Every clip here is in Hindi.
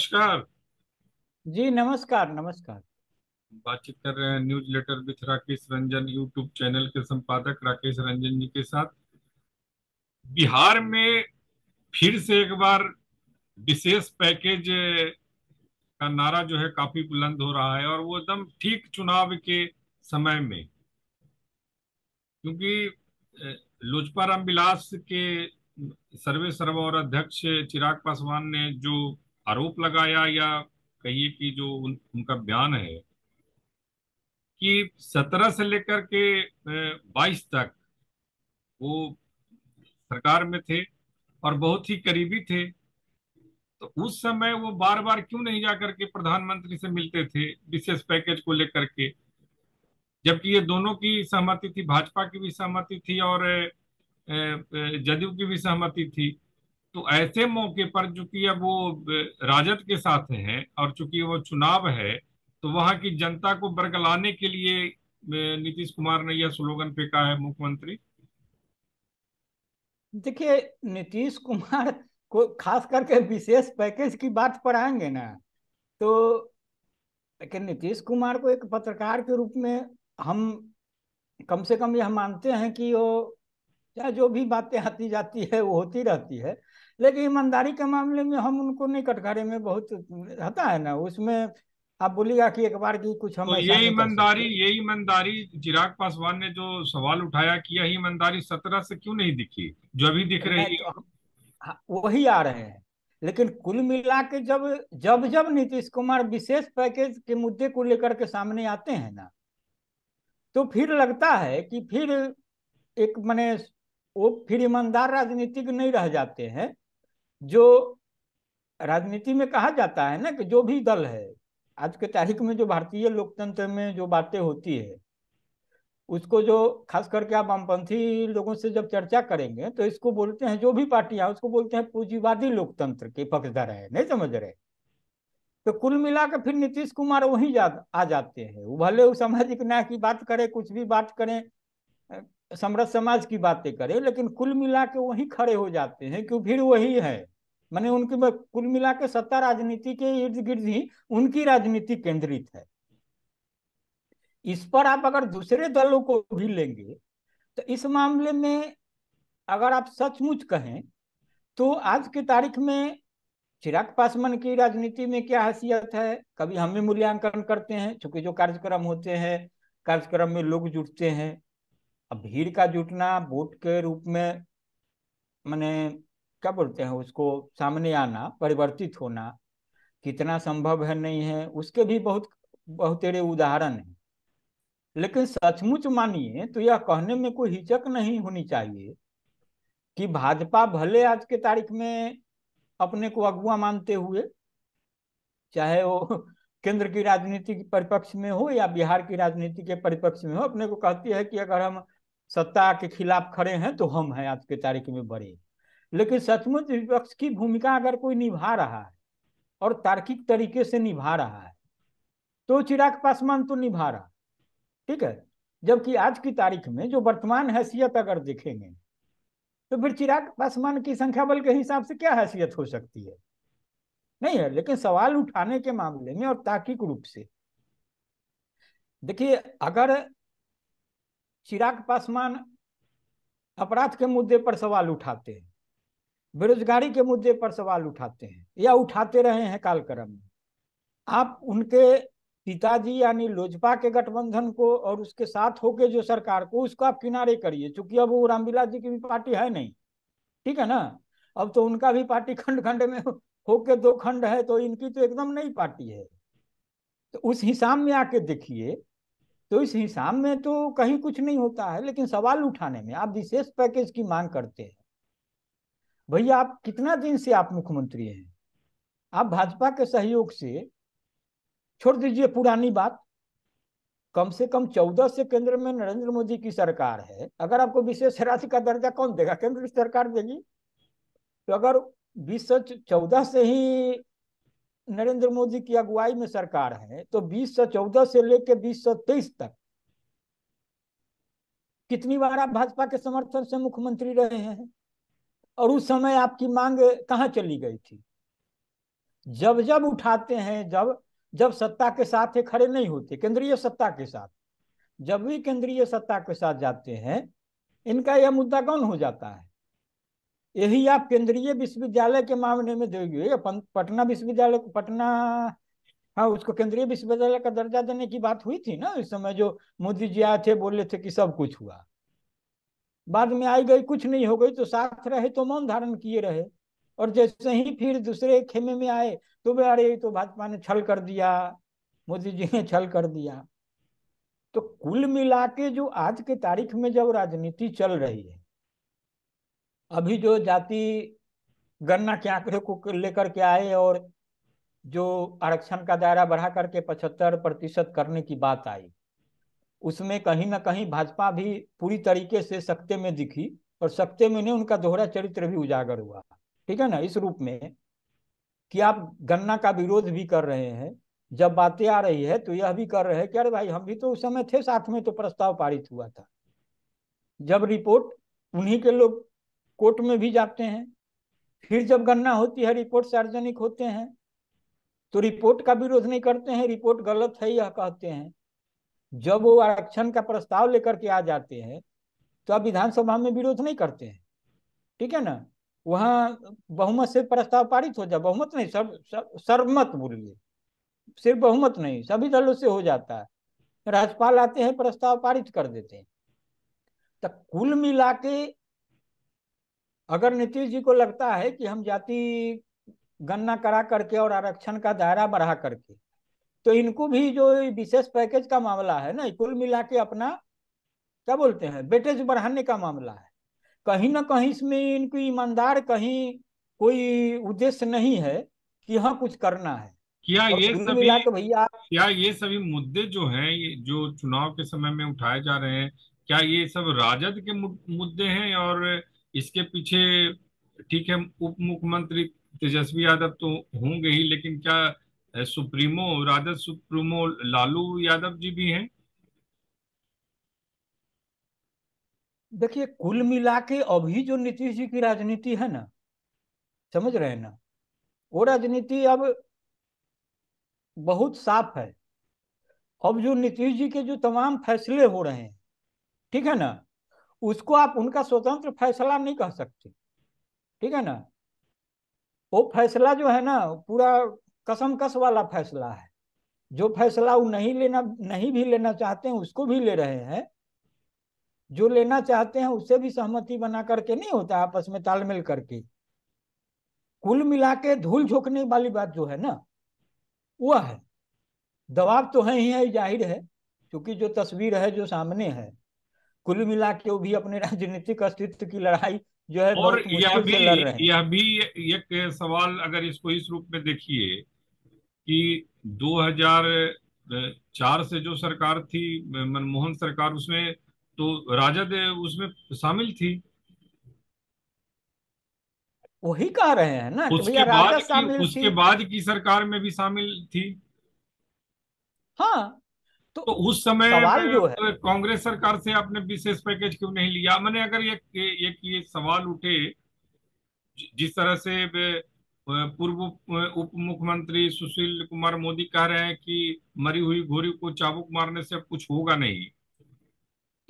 नमस्कार जी नमस्कार नमस्कार बातचीत कर रहे हैं newsletter with Rakesh Ranjan YouTube channel के संपादक राकेश रंजन जी के साथ बिहार में फिर से एक बार विशेष पैकेज का नारा जो है काफी बुलंद हो रहा है और वो एकदम ठीक चुनाव के समय में क्योंकि लोजपा रामविलास के सर्वे सर्व और अध्यक्ष चिराग पासवान ने जो आरोप लगाया या कहिए कि जो उन, उनका बयान है कि 17 से लेकर के 22 तक वो सरकार में थे और बहुत ही करीबी थे तो उस समय वो बार बार क्यों नहीं जाकर के प्रधानमंत्री से मिलते थे विशेष पैकेज को लेकर के जबकि ये दोनों की सहमति थी भाजपा की भी सहमति थी और जदयू की भी सहमति थी तो ऐसे मौके पर चूंकि अब वो राजद के साथ हैं और चूंकि वो चुनाव है तो वहां की जनता को बरगलाने के लिए नीतीश कुमार ने यह स्लोगन फेंका है मुख्यमंत्री देखिए नीतीश कुमार को खास करके विशेष पैकेज की बात पर आएंगे ना तो लेकिन नीतीश कुमार को एक पत्रकार के रूप में हम कम से कम यह मानते हैं कि वो चाहे जो भी बातें आती जाती है वो होती रहती है लेकिन ईमानदारी के मामले में हम उनको नहीं कटघरे में बहुत रहता है ना उसमें आप बोलिएगा कि एक बार की कुछ हम तो ये ईमानदारी ये ईमानदारी चिराग पासवान ने जो सवाल उठाया कि यह ईमानदारी सत्रह से क्यों नहीं दिखी जो अभी दिख रही तो है हाँ, वही आ रहे हैं लेकिन कुल मिला के जब जब जब नीतीश कुमार विशेष पैकेज के मुद्दे को लेकर के सामने आते हैं ना तो फिर लगता है कि फिर एक मैंने वो फिर ईमानदार राजनीतिक नहीं रह जाते हैं जो राजनीति में कहा जाता है ना कि जो भी दल है आज के तारीख में जो भारतीय लोकतंत्र में जो बातें होती है उसको जो खास करके आप वामपंथी लोगों से जब चर्चा करेंगे तो इसको बोलते हैं जो भी पार्टियां उसको बोलते हैं पूंजीवादी लोकतंत्र के पक्षधर है नहीं समझ रहे तो कुल मिलाकर फिर नीतीश कुमार वही जा, आ जाते हैं वो भले वो सामाजिक न्याय की बात करें कुछ भी बात करें समरस समाज की बातें करें लेकिन कुल मिला के वही खड़े हो जाते हैं क्यों भीड़ वही है मैंने उनके कुल मिला के सत्ता राजनीति के इर्द गिर्द ही उनकी राजनीति केंद्रित है इस पर आप अगर दूसरे दलों को भी लेंगे तो इस मामले में अगर आप सचमुच कहें तो आज की तारीख में चिराग पासवान की राजनीति में क्या हैसियत है कभी हम भी मूल्यांकन करते हैं चूंकि जो कार्यक्रम होते हैं कार्यक्रम में लोग जुटते हैं अब भीड़ का जुटना वोट के रूप में मैंने क्या बोलते हैं उसको सामने आना परिवर्तित होना कितना संभव है नहीं है उसके भी बहुत बहुतेरे उदाहरण हैं लेकिन सचमुच मानिए तो यह कहने में कोई हिचक नहीं होनी चाहिए कि भाजपा भले आज के तारीख में अपने को अगुआ मानते हुए चाहे वो केंद्र की राजनीति के परिपक्ष में हो या बिहार की राजनीति के परिपक्ष में हो अपने को कहती है कि अगर हम सत्ता के खिलाफ खड़े हैं तो हम हैं आज के तारीख में बड़े लेकिन सचमुच विपक्ष की भूमिका अगर कोई निभा रहा है और तार्किक तरीके से निभा रहा है तो चिराग पासवान तो निभा रहा ठीक है जबकि आज की तारीख में जो वर्तमान हैसियत अगर देखेंगे तो फिर चिराग पासवान की संख्या बल के हिसाब से क्या हैसियत हो सकती है नहीं है लेकिन सवाल उठाने के मामले में और तार्किक रूप से देखिए अगर चिराग पासवान अपराध के मुद्दे पर सवाल उठाते हैं बेरोजगारी के मुद्दे पर सवाल उठाते हैं या उठाते रहे हैं कालक्रम में आप उनके पिताजी यानी लोजपा के गठबंधन को और उसके साथ होके जो सरकार को उसको आप किनारे करिए चूंकि अब वो रामविलास जी की भी पार्टी है नहीं ठीक है ना अब तो उनका भी पार्टी खंड खंड में होके दो खंड है तो इनकी तो एकदम नई पार्टी है तो उस हिसाब में आके देखिए तो इस हिसाब में तो कहीं कुछ नहीं होता है लेकिन सवाल उठाने में आप विशेष पैकेज की मांग करते हैं भैया आप कितना दिन से आप मुख्यमंत्री हैं आप भाजपा के सहयोग से छोड़ दीजिए पुरानी बात कम से कम चौदह से केंद्र में नरेंद्र मोदी की सरकार है अगर आपको विशेष राशि का दर्जा कौन देगा केंद्र की सरकार देगी तो अगर बीस चौदह से ही नरेंद्र मोदी की अगुवाई में सरकार है तो 2014 से लेकर 2023 तक कितनी बार आप भाजपा के समर्थन से मुख्यमंत्री रहे हैं और उस समय आपकी मांग कहां चली गई थी जब जब उठाते हैं जब जब सत्ता के साथ है खड़े नहीं होते केंद्रीय सत्ता के साथ जब भी केंद्रीय सत्ता के साथ जाते हैं इनका यह मुद्दा कौन हो जाता है यही आप केंद्रीय विश्वविद्यालय के मामले में दोगे पटना विश्वविद्यालय पटना हाँ उसको केंद्रीय विश्वविद्यालय का दर्जा देने की बात हुई थी ना इस समय जो मोदी जी आए थे बोले थे कि सब कुछ हुआ बाद में आई गई कुछ नहीं हो गई तो साथ रहे तो मौन धारण किए रहे और जैसे ही फिर दूसरे खेमे में आए तो वे अरे तो भाजपा ने छल कर दिया मोदी जी ने छल कर दिया तो कुल मिला के जो आज के तारीख में जब राजनीति चल रही है अभी जो जाति गणना के आंकड़े को लेकर के आए और जो आरक्षण का दायरा बढ़ा करके पचहत्तर प्रतिशत करने की बात आई उसमें कहीं ना कहीं भाजपा भी पूरी तरीके से सख्ते में दिखी और सख्ते में नहीं उनका दोहरा चरित्र भी उजागर हुआ ठीक है ना इस रूप में कि आप गन्ना का विरोध भी कर रहे हैं जब बातें आ रही है तो यह भी कर रहे हैं कि अरे भाई हम भी तो उस समय थे साथ में तो प्रस्ताव पारित हुआ था जब रिपोर्ट उन्हीं के लोग कोर्ट में भी जाते हैं फिर जब गणना होती है रिपोर्ट सार्वजनिक होते हैं तो रिपोर्ट का विरोध नहीं करते हैं रिपोर्ट गलत है यह कहते हैं जब वो आरक्षण का प्रस्ताव लेकर के आ जाते हैं तो अब विधानसभा में विरोध नहीं करते हैं ठीक है ना वहाँ बहुमत से प्रस्ताव पारित हो जाए बहुमत नहीं सब सर्वमत बोलिए सिर्फ बहुमत नहीं सभी दलों से हो जाता है राज्यपाल आते हैं प्रस्ताव पारित कर देते हैं तो कुल मिला के अगर नीतीश जी को लगता है कि हम जाति गणना करा करके और आरक्षण का दायरा बढ़ा करके तो इनको भी जो विशेष पैकेज का मामला है ना कुल मिला के अपना क्या बोलते हैं बेटेज बढ़ाने का मामला है कहीं ना कहीं इसमें इनको ईमानदार कहीं कोई उद्देश्य नहीं है कि हाँ कुछ करना है क्या ये सभी भैया क्या ये सभी मुद्दे जो हैं ये जो चुनाव के समय में उठाए जा रहे हैं क्या ये सब राजद के मुद्दे हैं और इसके पीछे ठीक है उप मुख्यमंत्री तेजस्वी यादव तो होंगे ही लेकिन क्या सुप्रीमो राजद सुप्रीमो लालू यादव जी भी हैं देखिए कुल मिला के अभी जो नीतीश जी की राजनीति है ना समझ रहे हैं ना वो राजनीति अब बहुत साफ है अब जो नीतीश जी के जो तमाम फैसले हो रहे हैं ठीक है ना उसको आप उनका स्वतंत्र फैसला नहीं कह सकते ठीक है ना वो फैसला जो है ना पूरा कसम कस वाला फैसला है जो फैसला वो नहीं लेना नहीं भी लेना चाहते हैं उसको भी ले रहे हैं जो लेना चाहते हैं उससे भी सहमति बना करके नहीं होता आपस में तालमेल करके कुल मिला के धूल झोंकने वाली बात जो है ना वह है दबाव तो है ही है जाहिर है क्योंकि जो तस्वीर है जो सामने है कुल मिला के भी अपने राजनीतिक अस्तित्व की लड़ाई जो है और यह भी यह भी एक सवाल अगर इसको इस रूप में देखिए कि 2004 से जो सरकार थी मनमोहन सरकार उसमें तो राजद उसमें शामिल थी वही कह रहे हैं ना उसके बाद की, उसके बाद की सरकार में भी शामिल थी हाँ तो, तो उस समय जो है कांग्रेस सरकार से आपने विशेष पैकेज क्यों नहीं लिया मैंने अगर ये एक ये सवाल उठे जिस तरह से पूर्व उप मुख्यमंत्री सुशील कुमार मोदी कह रहे हैं कि मरी हुई घोड़ी को चाबुक मारने से अब कुछ होगा नहीं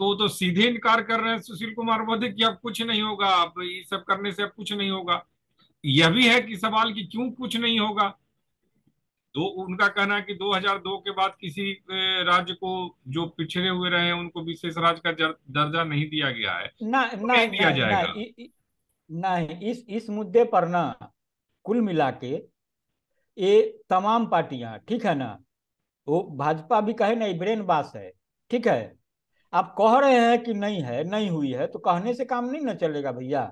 तो तो सीधे इनकार कर रहे हैं सुशील कुमार मोदी कि अब कुछ नहीं होगा अब ये सब करने से अब कुछ नहीं होगा यह भी है कि सवाल कि क्यों कुछ नहीं होगा दो उनका कहना है कि 2002 के बाद किसी राज्य को जो पिछड़े हुए रहे हैं उनको विशेष राज्य का दर्जा नहीं दिया गया है ना, तो ना, नहीं दिया जाएगा ना, इस इस मुद्दे पर ना कुल मिला के ये तमाम पार्टियां ठीक है ना वो भाजपा भी कहे नहीं ब्रेन बास है ठीक है आप कह रहे हैं कि नहीं है नहीं हुई है तो कहने से काम नहीं ना चलेगा भैया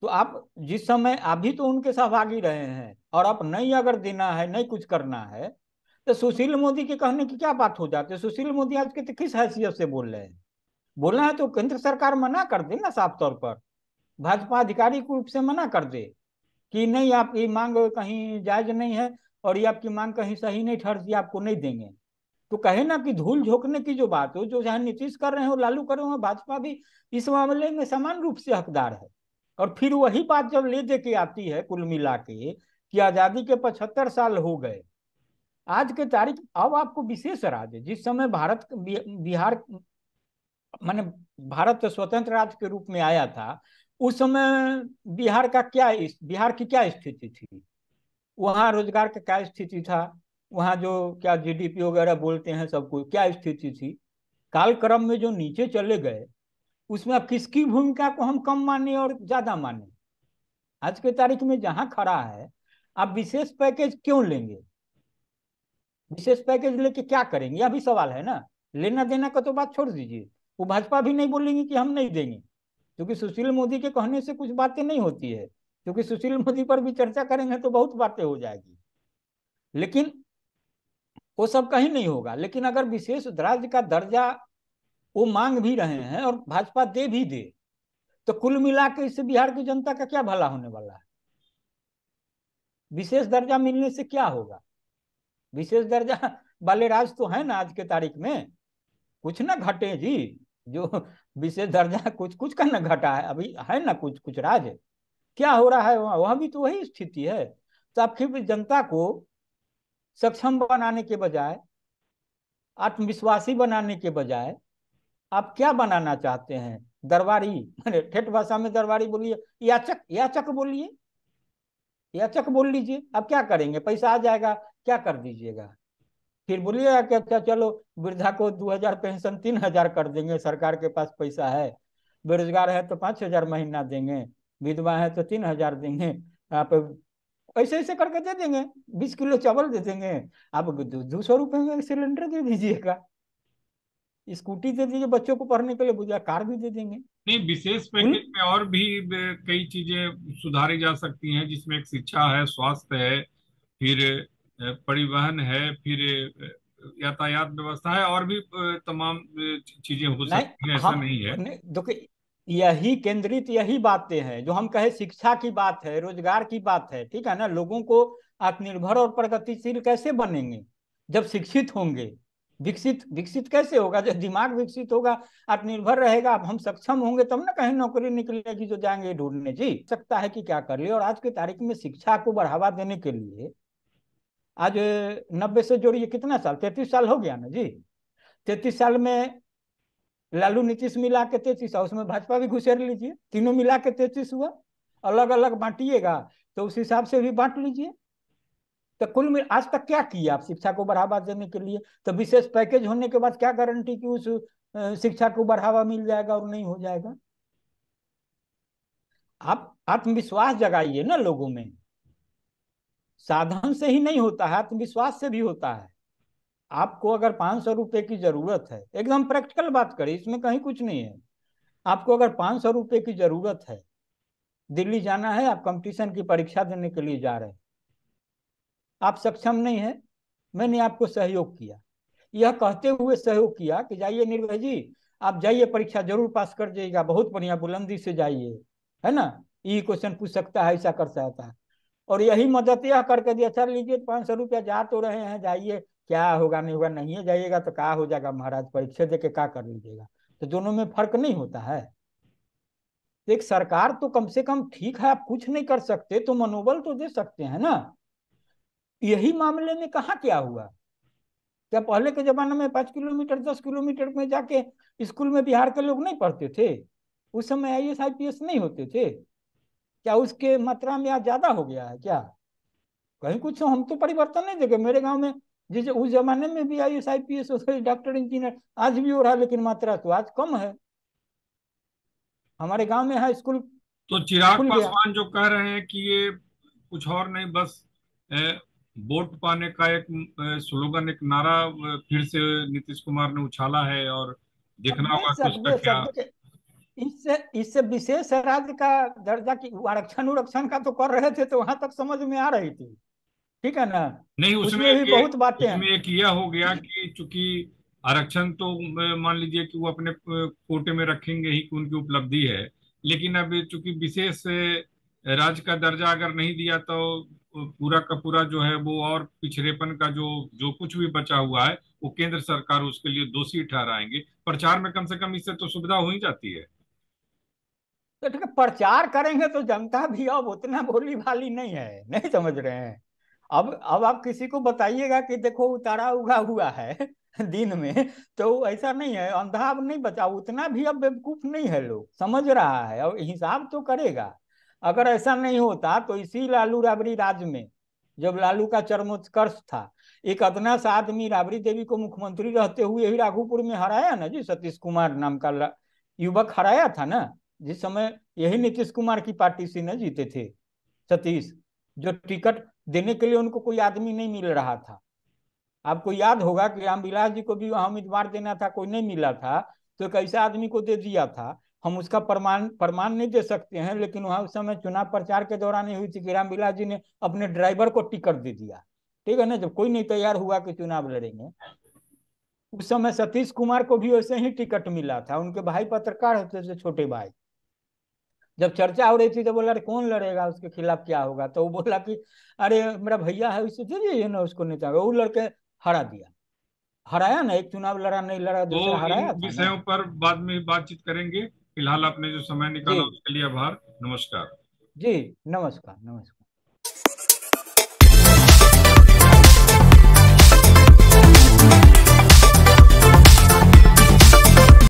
तो आप जिस समय आप भी तो उनके सहभागी रहे हैं और आप नहीं अगर देना है नहीं कुछ करना है तो सुशील मोदी के कहने की क्या बात हो जाती है सुशील मोदी आज के तो किस हैसियत से बोल रहे हैं बोलना है तो केंद्र सरकार मना कर दे ना साफ तौर पर भाजपा आधिकारिक रूप से मना कर दे कि नहीं आपकी मांग कहीं जायज नहीं है और ये आपकी मांग कहीं सही नहीं ठहरती आपको नहीं देंगे तो कहे ना कि धूल झोंकने की जो बात हो जो चाहे नीतीश कर रहे हो लालू कर रहे हो भाजपा भी इस मामले में समान रूप से हकदार है और फिर वही बात जब ले दे के आती है कुल मिला के कि आज़ादी के पचहत्तर साल हो गए आज के तारीख अब आपको विशेष राज जिस समय भारत बिहार माने भारत स्वतंत्र राज्य के रूप में आया था उस समय बिहार का क्या बिहार की क्या स्थिति थी वहाँ रोजगार का क्या स्थिति था वहाँ जो क्या जीडीपी वगैरह बोलते हैं सबको क्या स्थिति थी कालक्रम में जो नीचे चले गए उसमें अब किसकी भूमिका को हम कम माने और ज्यादा माने आज के तारीख में जहां खड़ा है आप विशेष पैकेज क्यों लेंगे विशेष पैकेज लेके क्या करेंगे यह भी सवाल है ना लेना देना का तो बात छोड़ दीजिए वो भाजपा भी नहीं बोलेंगे कि हम नहीं देंगे क्योंकि सुशील मोदी के कहने से कुछ बातें नहीं होती है क्योंकि सुशील मोदी पर भी चर्चा करेंगे तो बहुत बातें हो जाएगी लेकिन वो सब कहीं नहीं होगा लेकिन अगर विशेष राज्य का दर्जा वो मांग भी रहे हैं और भाजपा दे भी दे तो कुल मिला के इससे बिहार की जनता का क्या भला होने वाला है विशेष दर्जा मिलने से क्या होगा विशेष दर्जा वाले राज तो है ना आज के तारीख में कुछ ना घटे जी जो विशेष दर्जा कुछ कुछ का ना घटा है अभी है ना कुछ कुछ राज क्या हो रहा है वहां वहां भी तो वही स्थिति है तो आप फिर जनता को सक्षम बनाने के बजाय आत्मविश्वासी बनाने के बजाय आप क्या बनाना चाहते हैं दरबारी मैंने ठेठ भाषा में दरबारी बोलिए याचक याचक बोलिए याचक बोल लीजिए अब क्या करेंगे पैसा आ जाएगा क्या कर दीजिएगा फिर बोलिएगा कि अच्छा चलो वृद्धा को दो हजार पेंशन तीन हजार कर देंगे सरकार के पास पैसा है बेरोजगार है तो पांच हजार महीना देंगे विधवा है तो तीन हजार देंगे आप ऐसे ऐसे करके दे देंगे बीस किलो चावल दे देंगे आप दो सौ रुपये में सिलेंडर दे दीजिएगा स्कूटी दे दीजिए बच्चों को पढ़ने के लिए बुझा कार भी दे देंगे नहीं विशेष पैकेज में और भी कई चीजें सुधारी जा सकती हैं जिसमें एक शिक्षा है स्वास्थ्य है फिर परिवहन है फिर यातायात व्यवस्था है और भी तमाम चीजें हो सकती हैं ऐसा नहीं है देखो यही केंद्रित यही बातें हैं जो हम कहे शिक्षा की बात है रोजगार की बात है ठीक है ना लोगों को आत्मनिर्भर और प्रगतिशील कैसे बनेंगे जब शिक्षित होंगे विकसित विकसित कैसे होगा जब दिमाग विकसित होगा आत्मनिर्भर रहेगा अब हम सक्षम होंगे तब ना कहीं नौकरी निकलेगी जो जाएंगे ढूंढने जी सकता है कि क्या कर लिए और आज की तारीख में शिक्षा को बढ़ावा देने के लिए आज नब्बे से जोड़िए कितना साल तैतीस साल हो गया ना जी तैतीस साल में लालू नीतीश मिला के तैतीस और उसमें भाजपा भी घुसेर लीजिए तीनों मिला के तैतीस हुआ अलग अलग बांटिएगा तो उस हिसाब से भी बांट लीजिए तो कुल में आज तक क्या किया आप शिक्षा को बढ़ावा देने के लिए तो विशेष पैकेज होने के बाद क्या गारंटी कि उस शिक्षा को बढ़ावा मिल जाएगा और नहीं हो जाएगा आप आत्मविश्वास जगाइए ना लोगों में साधन से ही नहीं होता है आत्मविश्वास से भी होता है आपको अगर पांच सौ रुपये की जरूरत है एकदम प्रैक्टिकल बात करें इसमें कहीं कुछ नहीं है आपको अगर पांच सौ रुपये की जरूरत है दिल्ली जाना है आप कंपटीशन की परीक्षा देने के लिए जा रहे हैं आप सक्षम नहीं है मैंने आपको सहयोग किया यह कहते हुए सहयोग किया कि जाइए निर्भय जी आप जाइए परीक्षा जरूर पास कर जाइएगा बहुत बढ़िया बुलंदी से जाइए है ना ये क्वेश्चन पूछ सकता है ऐसा कर सकता है और यही मदद यह करके दिया सर अच्छा लीजिए पाँच सौ रुपया जा तो रहे हैं जाइए क्या होगा नहीं होगा नहीं जाइएगा तो क्या हो जाएगा महाराज परीक्षा दे के क्या कर लीजिएगा तो दोनों में फर्क नहीं होता है एक सरकार तो कम से कम ठीक है आप कुछ नहीं कर सकते तो मनोबल तो दे सकते हैं ना यही मामले में कहा क्या हुआ क्या पहले के जमाने में पांच किलोमीटर दस किलोमीटर में जाके स्कूल में बिहार के लोग नहीं पढ़ते थे उस समय आई एस आई नहीं होते थे क्या उसके मात्रा में आज ज्यादा हो गया है क्या कहीं कुछ हम तो परिवर्तन नहीं देखे मेरे गांव में जैसे उस जमाने में भी I S I P S doctor engineer आज भी हो रहा लेकिन मात्रा तो आज कम है हमारे गांव में हाई स्कूल तो चिराग पासवान जो कह रहे हैं कि ये कुछ और नहीं बस वोट पाने का एक स्लोगन एक नारा फिर से नीतीश कुमार ने उछाला है और देखना होगा क्या इससे इससे विशेष राज्य का दर्जा की आरक्षण उरक्षण का तो कर रहे थे तो वहां तक समझ में आ रही थी ठीक है ना नहीं उसमें, उसमें भी बहुत बातें हैं एक यह हो गया कि चूंकि आरक्षण तो मान लीजिए कि वो अपने कोटे में रखेंगे ही उनकी उपलब्धि है लेकिन अब चूंकि विशेष राज्य का दर्जा अगर नहीं दिया तो पूरा का पूरा जो है वो और पिछड़ेपन का जो जो कुछ भी बचा हुआ है वो केंद्र सरकार उसके लिए दोषी ठहराएंगे प्रचार में कम से कम इससे तो सुविधा हो ही जाती है तो ठीक है प्रचार करेंगे तो जनता भी अब उतना बोली भाली नहीं है नहीं समझ रहे हैं अब अब आप किसी को बताइएगा कि देखो उतारा उगा हुआ है दिन में तो ऐसा नहीं है अंधा अब नहीं बचा उतना भी अब बेवकूफ नहीं है लोग समझ रहा है अब हिसाब तो करेगा अगर ऐसा नहीं होता तो इसी लालू राबड़ी राज में जब लालू का चरमोत्कर्ष था एक सा आदमी राबड़ी देवी को मुख्यमंत्री रहते हुए ही राघोपुर में हराया ना जी सतीश कुमार नाम का युवक हराया था ना जिस समय यही नीतीश कुमार की पार्टी से न जीते थे सतीश जो टिकट देने के लिए उनको कोई आदमी नहीं मिल रहा था आपको याद होगा कि रामविलास जी को भी वहां उम्मीदवार देना था कोई नहीं मिला था तो कैसे आदमी को दे दिया था हम उसका प्रमाण प्रमाण नहीं दे सकते हैं लेकिन वहाँ उस समय चुनाव प्रचार के दौरान ही हुई थी कि रामविलास जी ने अपने ड्राइवर को टिकट दे दिया ठीक है ना जब कोई नहीं तैयार हुआ कि चुनाव लड़ेंगे उस समय सतीश कुमार को भी वैसे ही टिकट मिला था उनके भाई पत्रकार होते थे छोटे भाई जब चर्चा हो रही थी तो बोला अरे कौन लड़ेगा उसके खिलाफ क्या होगा तो वो बोला कि अरे मेरा भैया है उससे चलिए ये ना उसको नेता वो लड़के हरा दिया हराया ना एक चुनाव लड़ा नहीं लड़ा दूसरा तो हराया विषयों पर बाद में बातचीत करेंगे फिलहाल आपने जो समय निकाला उसके लिए आभार नमस्कार जी नमस्कार नमस्कार